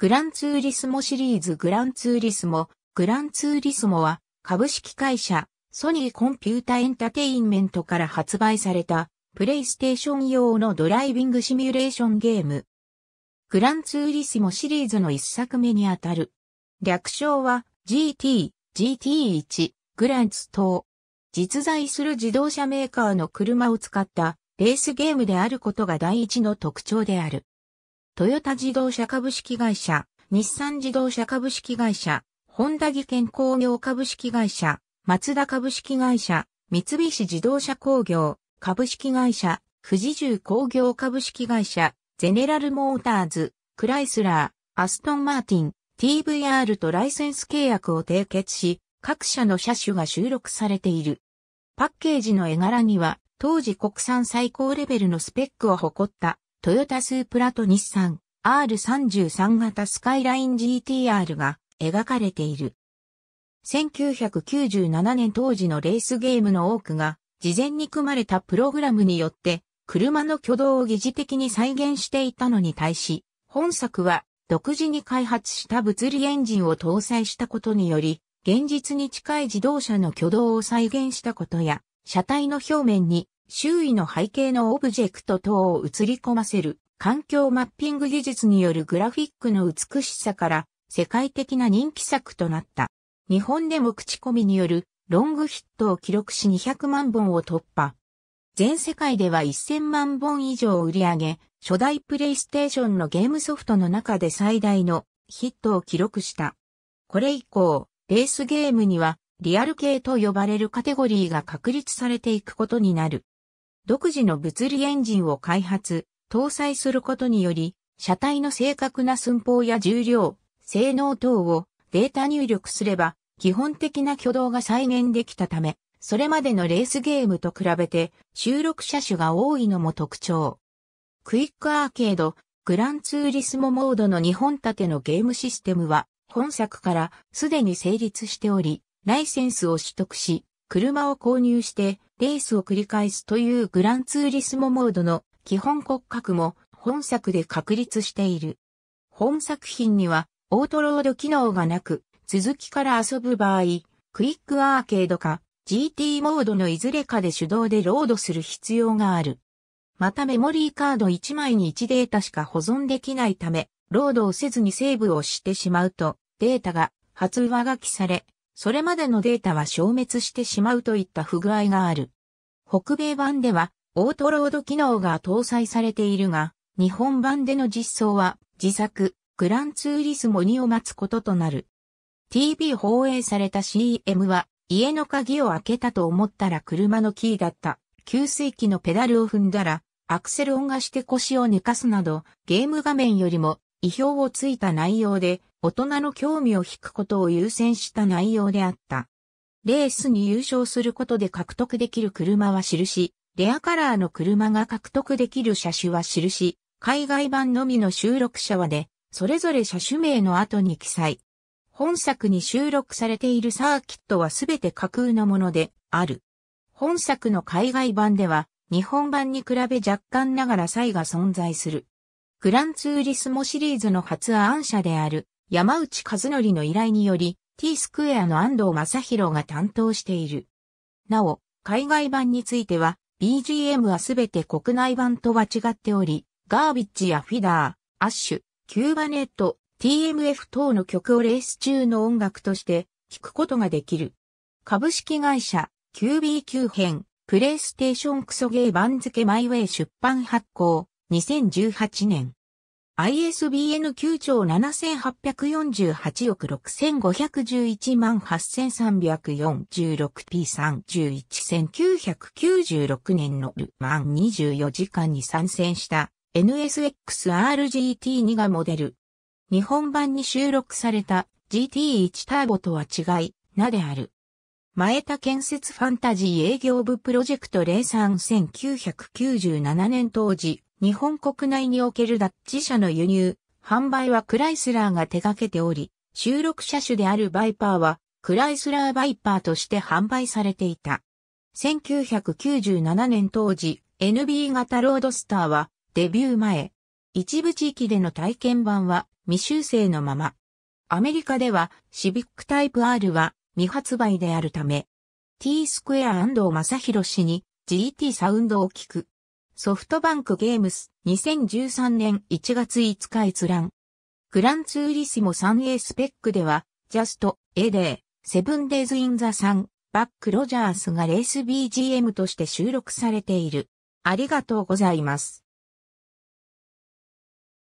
グランツーリスモシリーズグランツーリスモ、グランツーリスモは株式会社ソニーコンピュータエンタテインメントから発売されたプレイステーション用のドライビングシミュレーションゲーム。グランツーリスモシリーズの一作目にあたる。略称は GT、GT1、グランツ等。実在する自動車メーカーの車を使ったレースゲームであることが第一の特徴である。トヨタ自動車株式会社、日産自動車株式会社、ホンダ技研工業株式会社、マツダ株式会社、三菱自動車工業株式会社、富士重工業株式会社、ゼネラルモーターズ、クライスラー、アストンマーティン、TVR とライセンス契約を締結し、各社の車種が収録されている。パッケージの絵柄には、当時国産最高レベルのスペックを誇ったトヨタスープラと日産 R33 型スカイライン GTR が描かれている。1997年当時のレースゲームの多くが事前に組まれたプログラムによって車の挙動を疑似的に再現していたのに対し、本作は独自に開発した物理エンジンを搭載したことにより、現実に近い自動車の挙動を再現したことや、車体の表面に周囲の背景のオブジェクト等を映り込ませる環境マッピング技術によるグラフィックの美しさから世界的な人気作となった。日本でも口コミによるロングヒットを記録し200万本を突破。全世界では1000万本以上売り上げ、初代プレイステーションのゲームソフトの中で最大のヒットを記録した。これ以降、レースゲームにはリアル系と呼ばれるカテゴリーが確立されていくことになる。独自の物理エンジンを開発、搭載することにより、車体の正確な寸法や重量、性能等をデータ入力すれば、基本的な挙動が再現できたため、それまでのレースゲームと比べて収録車種が多いのも特徴。クイックアーケード、グランツーリスモモードの2本立てのゲームシステムは、本作からすでに成立しており、ライセンスを取得し、車を購入してレースを繰り返すというグランツーリスモモードの基本骨格も本作で確立している。本作品にはオートロード機能がなく、続きから遊ぶ場合、クイックアーケードか GT モードのいずれかで手動でロードする必要がある。またメモリーカード1枚に1データしか保存できないため、ロードをせずにセーブをしてしまうと、データが初上書きされ、それまでのデータは消滅してしまうといった不具合がある。北米版では、オートロード機能が搭載されているが、日本版での実装は、自作、グランツーリスモ2を待つこととなる。TV 放映された CM は、家の鍵を開けたと思ったら車のキーだった。給水器のペダルを踏んだら、アクセル音がして腰を抜かすなど、ゲーム画面よりも、意表をついた内容で、大人の興味を引くことを優先した内容であった。レースに優勝することで獲得できる車は印、レアカラーの車が獲得できる車種は印、海外版のみの収録者はで、それぞれ車種名の後に記載。本作に収録されているサーキットはすべて架空のものである。本作の海外版では、日本版に比べ若干ながら差異が存在する。グランツーリスモシリーズの発案者である山内和則の依頼により、T スクエアの安藤正宏が担当している。なお、海外版については、BGM はすべて国内版とは違っており、ガービッジやフィダー、アッシュ、キューバネット、TMF 等の曲をレース中の音楽として聴くことができる。株式会社 QBQ 編プレイステーションクソゲー番付マイウェイ出版発行2018年。ISBN 9兆7848億6511万 8346P31196 年のルマン24時間に参戦した NSX-RGT2 がモデル。日本版に収録された GT1 ターボとは違い、なである。前田建設ファンタジー営業部プロジェクト031997年当時、日本国内におけるダッチ車の輸入、販売はクライスラーが手掛けており、収録車種であるバイパーは、クライスラーバイパーとして販売されていた。1997年当時、NB 型ロードスターは、デビュー前、一部地域での体験版は未修正のまま。アメリカではシビックタイプ R は未発売であるため、T スクエア安藤正弘氏に GT サウンドを聞くソフトバンクゲームス2013年1月5日閲覧。グランツーリスモ 3A スペックでは、ジャスト、エデー、セブンデイズ・イン・ザ・サン、バック・ロジャースがレース BGM として収録されている。ありがとうございます。